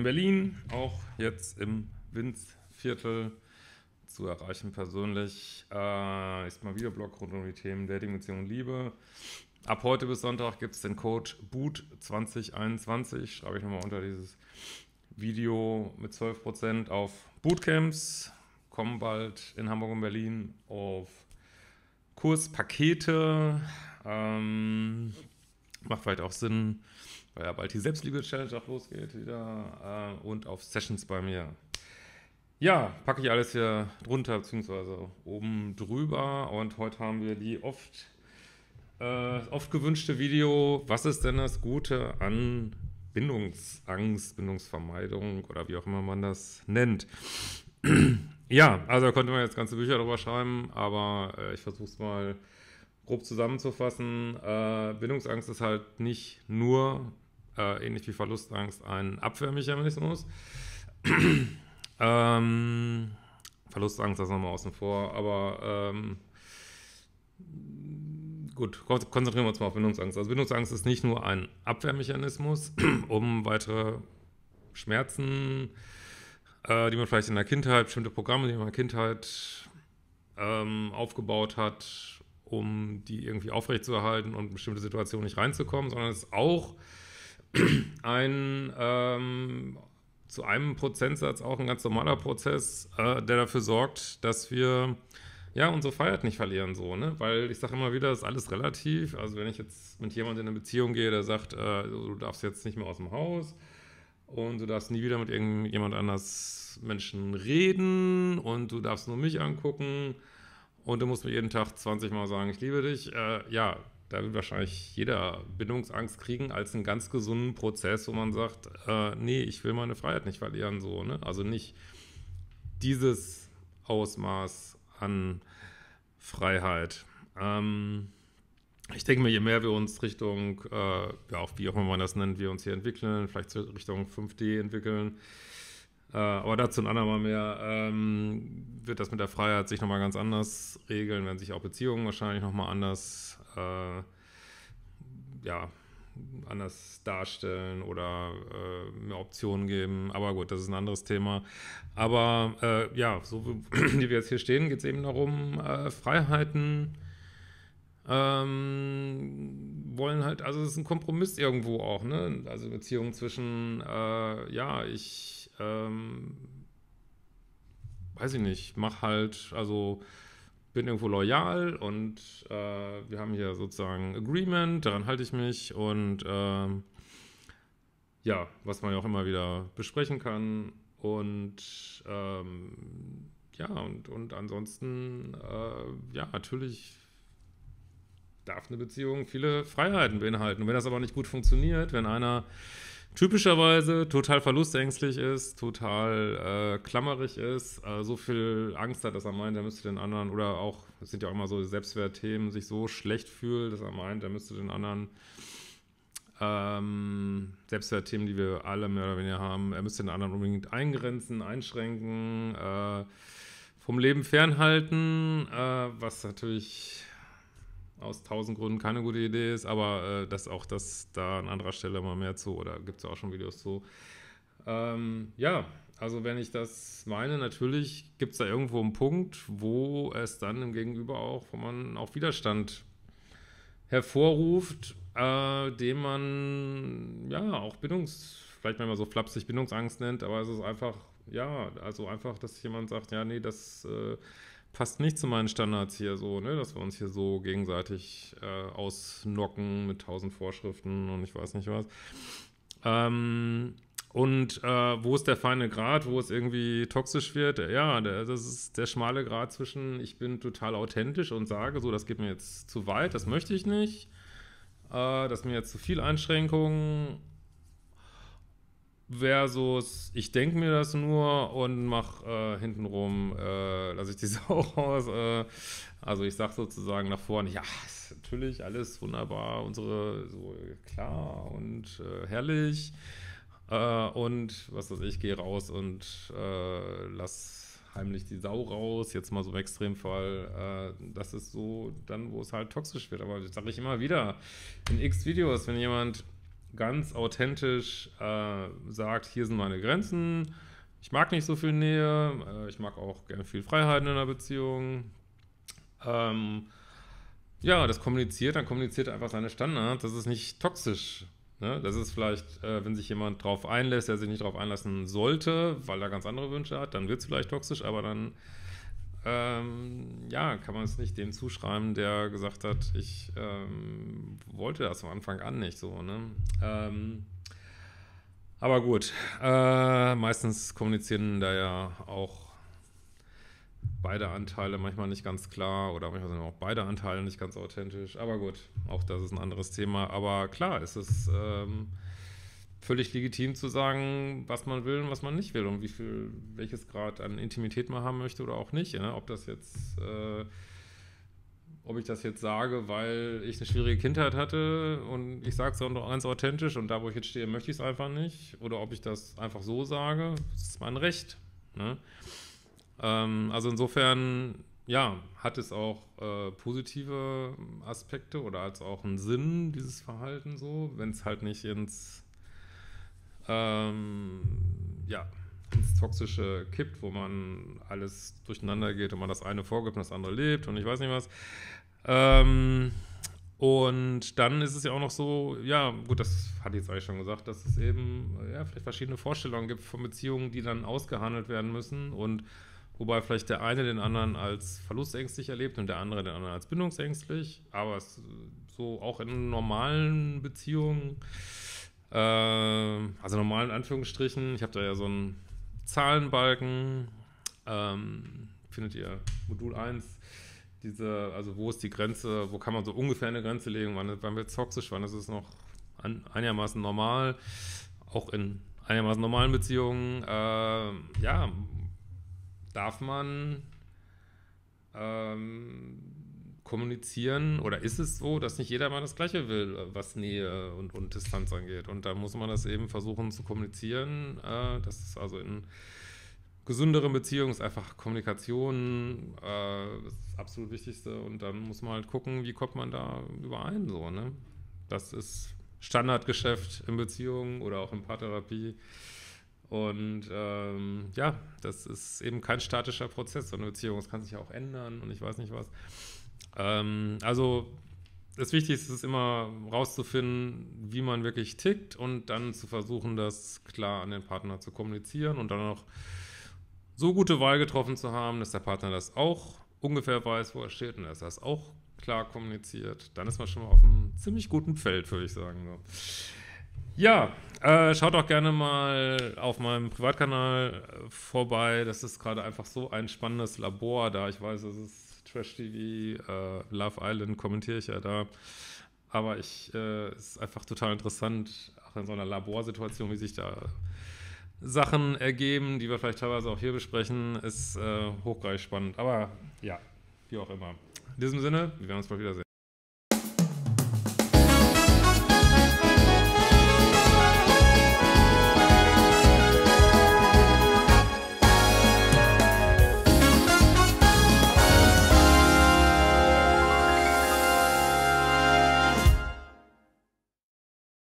in Berlin, auch jetzt im Winzviertel zu erreichen persönlich. Äh, ist mal wieder Blog rund um die Themen Dating, Beziehung und Liebe. Ab heute bis Sonntag gibt es den Code BOOT2021. Schreibe ich nochmal unter dieses Video mit 12% auf Bootcamps. Kommen bald in Hamburg und Berlin auf Kurspakete. Ähm, macht vielleicht auch Sinn, weil ja bald die Selbstliebe-Challenge auch losgeht wieder äh, und auf Sessions bei mir. Ja, packe ich alles hier drunter beziehungsweise oben drüber und heute haben wir die oft, äh, oft gewünschte Video, was ist denn das Gute an Bindungsangst, Bindungsvermeidung oder wie auch immer man das nennt. ja, also da konnte man jetzt ganze Bücher drüber schreiben, aber äh, ich versuche es mal grob zusammenzufassen, äh, Bindungsangst ist halt nicht nur, äh, ähnlich wie Verlustangst, ein Abwehrmechanismus. ähm, Verlustangst, das nochmal außen vor, aber ähm, gut, konzentrieren wir uns mal auf Bindungsangst. Also Bindungsangst ist nicht nur ein Abwehrmechanismus, um weitere Schmerzen, äh, die man vielleicht in der Kindheit, bestimmte Programme, die man in der Kindheit ähm, aufgebaut hat, um die irgendwie aufrechtzuerhalten und in bestimmte Situationen nicht reinzukommen, sondern es ist auch ein ähm, zu einem Prozentsatz auch ein ganz normaler Prozess, äh, der dafür sorgt, dass wir ja unsere Freiheit nicht verlieren, so, ne? Weil ich sage immer wieder, das ist alles relativ. Also wenn ich jetzt mit jemandem in eine Beziehung gehe, der sagt, äh, du darfst jetzt nicht mehr aus dem Haus und du darfst nie wieder mit irgendjemand anders Menschen reden und du darfst nur mich angucken und du musst mir jeden Tag 20 Mal sagen, ich liebe dich, äh, ja, da wird wahrscheinlich jeder Bindungsangst kriegen als einen ganz gesunden Prozess, wo man sagt, äh, nee, ich will meine Freiheit nicht verlieren, so, ne? Also nicht dieses Ausmaß an Freiheit. Ähm, ich denke mir, je mehr wir uns Richtung, äh, ja, auch wie auch immer man das nennt, wir uns hier entwickeln, vielleicht Richtung 5D entwickeln, äh, aber dazu ein andermal mehr. Ähm, wird das mit der Freiheit sich nochmal ganz anders regeln, werden sich auch Beziehungen wahrscheinlich nochmal anders, äh, ja, anders darstellen oder äh, mehr Optionen geben. Aber gut, das ist ein anderes Thema. Aber äh, ja, so wie wir jetzt hier stehen, geht es eben darum, äh, Freiheiten ähm, wollen halt, also es ist ein Kompromiss irgendwo auch, ne? Also Beziehungen zwischen, äh, ja, ich ähm, weiß ich nicht, mach halt, also bin irgendwo loyal und äh, wir haben hier sozusagen Agreement, daran halte ich mich und ähm, ja, was man ja auch immer wieder besprechen kann und ähm, ja, und, und ansonsten, äh, ja, natürlich darf eine Beziehung viele Freiheiten beinhalten. Und wenn das aber nicht gut funktioniert, wenn einer typischerweise total verlustängstlich ist, total äh, klammerig ist, äh, so viel Angst hat, dass er meint, er müsste den anderen, oder auch, es sind ja auch immer so Selbstwertthemen, sich so schlecht fühlt, dass er meint, er müsste den anderen ähm, Selbstwertthemen, die wir alle mehr oder weniger haben, er müsste den anderen unbedingt eingrenzen, einschränken, äh, vom Leben fernhalten, äh, was natürlich aus tausend Gründen keine gute Idee ist, aber äh, dass auch das da an anderer Stelle mal mehr zu, oder gibt es ja auch schon Videos zu. Ähm, ja, also wenn ich das meine, natürlich gibt es da irgendwo einen Punkt, wo es dann im Gegenüber auch, wo man auch Widerstand hervorruft, äh, den man ja auch Bindungs, vielleicht manchmal so flapsig Bindungsangst nennt, aber es ist einfach, ja, also einfach, dass jemand sagt, ja, nee, das äh, passt nicht zu meinen Standards hier so, ne, dass wir uns hier so gegenseitig äh, ausnocken mit tausend Vorschriften und ich weiß nicht was. Ähm, und äh, wo ist der feine Grad, wo es irgendwie toxisch wird? Ja, der, das ist der schmale Grad zwischen, ich bin total authentisch und sage, so, das geht mir jetzt zu weit, das möchte ich nicht, äh, das ist mir jetzt zu viel Einschränkungen versus ich denke mir das nur und mache äh, hintenrum, äh, lasse ich die Sau raus. Äh, also ich sage sozusagen nach vorne, ja, ist natürlich alles wunderbar, unsere so klar und äh, herrlich. Äh, und was weiß ich, gehe raus und äh, lass heimlich die Sau raus, jetzt mal so im Extremfall. Äh, das ist so dann, wo es halt toxisch wird. Aber das sage ich immer wieder in X-Videos, wenn jemand ganz authentisch äh, sagt, hier sind meine Grenzen, ich mag nicht so viel Nähe, äh, ich mag auch gerne viel Freiheiten in einer Beziehung. Ähm, ja, das kommuniziert, dann kommuniziert einfach seine Standards, das ist nicht toxisch. Ne? Das ist vielleicht, äh, wenn sich jemand drauf einlässt, der sich nicht drauf einlassen sollte, weil er ganz andere Wünsche hat, dann wird es vielleicht toxisch, aber dann ähm, ja, kann man es nicht dem zuschreiben, der gesagt hat, ich ähm, wollte das am Anfang an nicht so, ne? Ähm, aber gut, äh, meistens kommunizieren da ja auch beide Anteile manchmal nicht ganz klar oder manchmal sind auch beide Anteile nicht ganz authentisch. Aber gut, auch das ist ein anderes Thema. Aber klar, es ist ähm, völlig legitim zu sagen, was man will und was man nicht will und wie viel, welches Grad an Intimität man haben möchte oder auch nicht. Ne? Ob das jetzt, äh, ob ich das jetzt sage, weil ich eine schwierige Kindheit hatte und ich sage es auch doch ganz authentisch und da, wo ich jetzt stehe, möchte ich es einfach nicht. Oder ob ich das einfach so sage, das ist mein Recht. Ne? Ähm, also insofern, ja, hat es auch äh, positive Aspekte oder hat es auch einen Sinn, dieses Verhalten so, wenn es halt nicht ins ähm, ja, ins Toxische kippt, wo man alles durcheinander geht und man das eine vorgibt und das andere lebt und ich weiß nicht was. Ähm, und dann ist es ja auch noch so, ja, gut, das hatte ich jetzt eigentlich schon gesagt, dass es eben ja, vielleicht verschiedene Vorstellungen gibt von Beziehungen, die dann ausgehandelt werden müssen und wobei vielleicht der eine den anderen als verlustängstlich erlebt und der andere den anderen als bindungsängstlich, aber es, so auch in normalen Beziehungen äh, also normalen Anführungsstrichen. Ich habe da ja so einen Zahlenbalken. Ähm, findet ihr Modul 1. Diese, also wo ist die Grenze, wo kann man so ungefähr eine Grenze legen, wann, wann wird es toxisch, wann ist es noch an, einigermaßen normal, auch in einigermaßen normalen Beziehungen, äh, ja, darf man ähm, kommunizieren oder ist es so, dass nicht jeder mal das Gleiche will, äh, was Nähe und, und Distanz angeht. Und da muss man das eben versuchen zu kommunizieren. Äh, das ist also in gesünderen Beziehungen ist einfach Kommunikation äh, das, das absolut Wichtigste. Und dann muss man halt gucken, wie kommt man da überein. So, ne? Das ist Standardgeschäft in Beziehungen oder auch in Paartherapie. Und ähm, ja, das ist eben kein statischer Prozess, so eine Beziehung. Es kann sich ja auch ändern und ich weiß nicht was. Ähm, also das Wichtigste ist immer rauszufinden, wie man wirklich tickt und dann zu versuchen, das klar an den Partner zu kommunizieren und dann auch so gute Wahl getroffen zu haben, dass der Partner das auch ungefähr weiß, wo er steht und dass er das auch klar kommuniziert. Dann ist man schon mal auf einem ziemlich guten Feld, würde ich sagen. So. Ja, äh, schaut auch gerne mal auf meinem Privatkanal vorbei. Das ist gerade einfach so ein spannendes Labor da. Ich weiß, es ist Trash-TV, äh, Love Island kommentiere ich ja da. Aber ich, äh, ist einfach total interessant, auch in so einer Laborsituation, wie sich da Sachen ergeben, die wir vielleicht teilweise auch hier besprechen, ist äh, hochgradig spannend. Aber ja, wie auch immer. In diesem Sinne, wir werden uns bald wiedersehen.